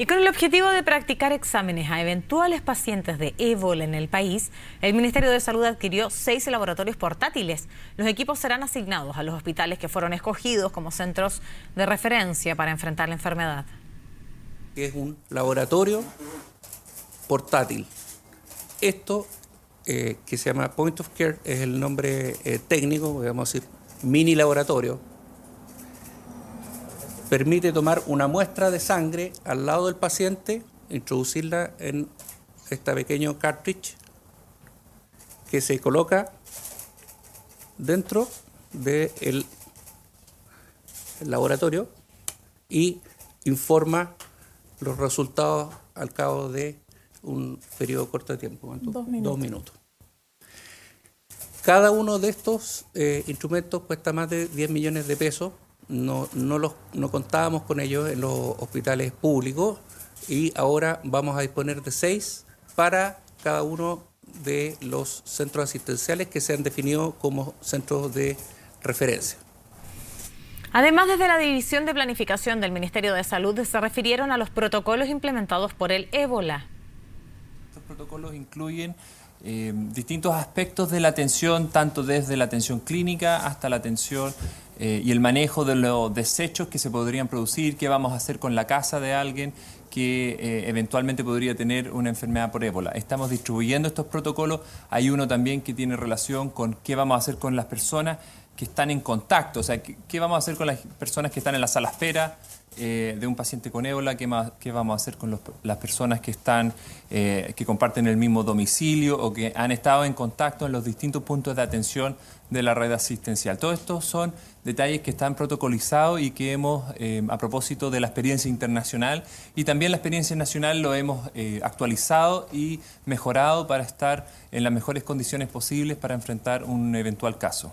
Y con el objetivo de practicar exámenes a eventuales pacientes de ébola en el país, el Ministerio de Salud adquirió seis laboratorios portátiles. Los equipos serán asignados a los hospitales que fueron escogidos como centros de referencia para enfrentar la enfermedad. Es un laboratorio portátil. Esto, eh, que se llama Point of Care, es el nombre eh, técnico, podemos decir mini laboratorio, permite tomar una muestra de sangre al lado del paciente, introducirla en este pequeño cartridge que se coloca dentro del laboratorio y informa los resultados al cabo de un periodo corto de tiempo, dos minutos. Cada uno de estos eh, instrumentos cuesta más de 10 millones de pesos no, contábamos con ellos en los hospitales públicos y ahora vamos a disponer de seis para cada uno de los centros asistenciales que se han definido como centros de referencia. Además, desde la División de Planificación del Ministerio de Salud se refirieron a los protocolos implementados por el ébola. Estos protocolos incluyen eh, distintos aspectos de la atención, tanto desde la atención clínica hasta la atención eh, y el manejo de los desechos que se podrían producir, qué vamos a hacer con la casa de alguien que eh, eventualmente podría tener una enfermedad por ébola. Estamos distribuyendo estos protocolos, hay uno también que tiene relación con qué vamos a hacer con las personas que están en contacto? O sea, ¿qué, vamos a hacer con las personas que están en la sala espera eh, de un paciente con ébola? ¿Qué, más, qué vamos a hacer con las personas que, están, eh, que comparten el mismo domicilio o que han estado en contacto en los distintos puntos de atención de la red asistencial? Todos estos son detalles que están protocolizados y que hemos, eh, a propósito de la experiencia internacional y también la experiencia nacional, lo hemos actualizado y mejorado para estar en las mejores condiciones posibles para enfrentar un eventual caso.